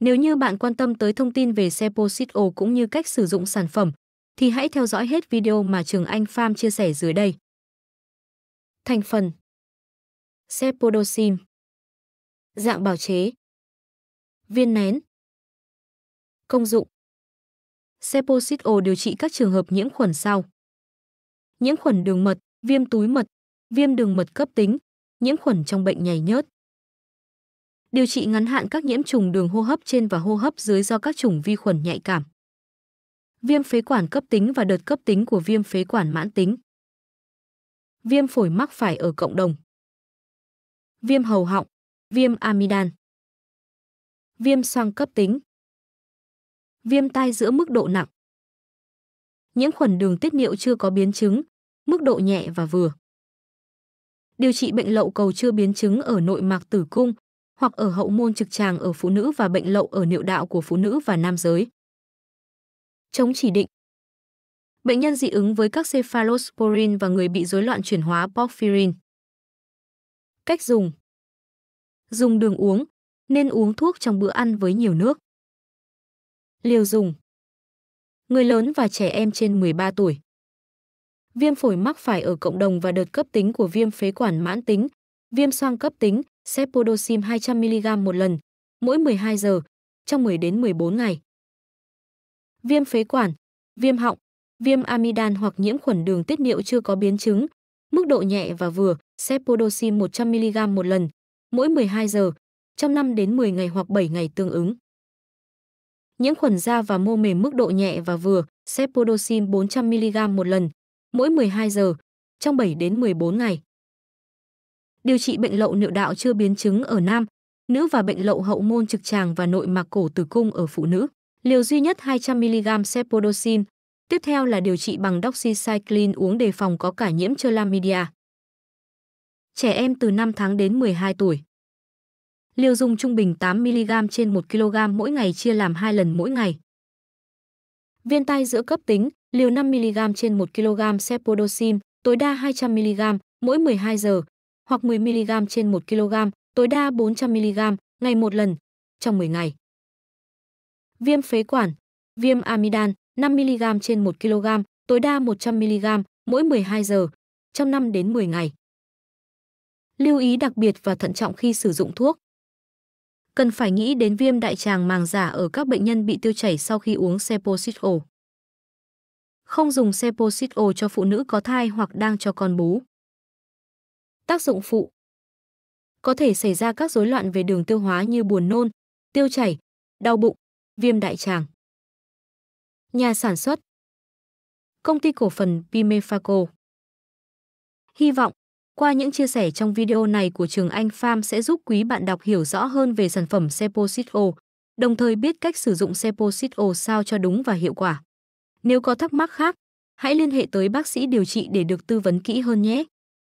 Nếu như bạn quan tâm tới thông tin về xe Posito cũng như cách sử dụng sản phẩm, thì hãy theo dõi hết video mà Trường Anh Farm chia sẻ dưới đây. Thành phần Xe Dạng bào chế Viên nén Công dụng Ceposito điều trị các trường hợp nhiễm khuẩn sau. Nhiễm khuẩn đường mật, viêm túi mật, viêm đường mật cấp tính, nhiễm khuẩn trong bệnh nhảy nhớt điều trị ngắn hạn các nhiễm trùng đường hô hấp trên và hô hấp dưới do các chủng vi khuẩn nhạy cảm. Viêm phế quản cấp tính và đợt cấp tính của viêm phế quản mãn tính. Viêm phổi mắc phải ở cộng đồng. Viêm hầu họng, viêm amidan. Viêm xoang cấp tính. Viêm tai giữa mức độ nặng. Nhiễm khuẩn đường tiết niệu chưa có biến chứng, mức độ nhẹ và vừa. Điều trị bệnh lậu cầu chưa biến chứng ở nội mạc tử cung, hoặc ở hậu môn trực tràng ở phụ nữ và bệnh lậu ở niệu đạo của phụ nữ và nam giới. Chống chỉ định Bệnh nhân dị ứng với các cephalosporin và người bị rối loạn chuyển hóa porphyrin. Cách dùng Dùng đường uống, nên uống thuốc trong bữa ăn với nhiều nước. Liều dùng Người lớn và trẻ em trên 13 tuổi Viêm phổi mắc phải ở cộng đồng và đợt cấp tính của viêm phế quản mãn tính, viêm xoang cấp tính, Cepodosim 200mg một lần, mỗi 12 giờ, trong 10 đến 14 ngày. Viêm phế quản, viêm họng, viêm amidan hoặc nhiễm khuẩn đường tiết niệu chưa có biến chứng, mức độ nhẹ và vừa, Cepodosim 100mg một lần, mỗi 12 giờ, trong 5 đến 10 ngày hoặc 7 ngày tương ứng. Nhiễm khuẩn da và mô mềm mức độ nhẹ và vừa, Cepodosim 400mg một lần, mỗi 12 giờ, trong 7 đến 14 ngày điều trị bệnh lậu niệu đạo chưa biến chứng ở nam, nữ và bệnh lậu hậu môn trực tràng và nội mạc cổ tử cung ở phụ nữ. Liều duy nhất 200mg cepodosin. Tiếp theo là điều trị bằng doxycycline uống đề phòng có cả nhiễm chlamydia. Trẻ em từ 5 tháng đến 12 tuổi. Liều dùng trung bình 8mg trên 1 kg mỗi ngày chia làm 2 lần mỗi ngày. Viên tai giữa cấp tính, liều 5mg trên 1 kg cepodosin, tối đa 200mg mỗi 12 giờ, hoặc 10mg trên 1 kg, tối đa 400mg, ngày một lần, trong 10 ngày. Viêm phế quản, viêm amidan, 5mg trên 1 kg, tối đa 100mg, mỗi 12 giờ, trong 5 đến 10 ngày. Lưu ý đặc biệt và thận trọng khi sử dụng thuốc. Cần phải nghĩ đến viêm đại tràng màng giả ở các bệnh nhân bị tiêu chảy sau khi uống Cepositol. Không dùng Cepositol cho phụ nữ có thai hoặc đang cho con bú. Tác dụng phụ Có thể xảy ra các rối loạn về đường tiêu hóa như buồn nôn, tiêu chảy, đau bụng, viêm đại tràng. Nhà sản xuất Công ty cổ phần Pimefaco Hy vọng, qua những chia sẻ trong video này của Trường Anh Farm sẽ giúp quý bạn đọc hiểu rõ hơn về sản phẩm Seposito, đồng thời biết cách sử dụng Seposito sao cho đúng và hiệu quả. Nếu có thắc mắc khác, hãy liên hệ tới bác sĩ điều trị để được tư vấn kỹ hơn nhé.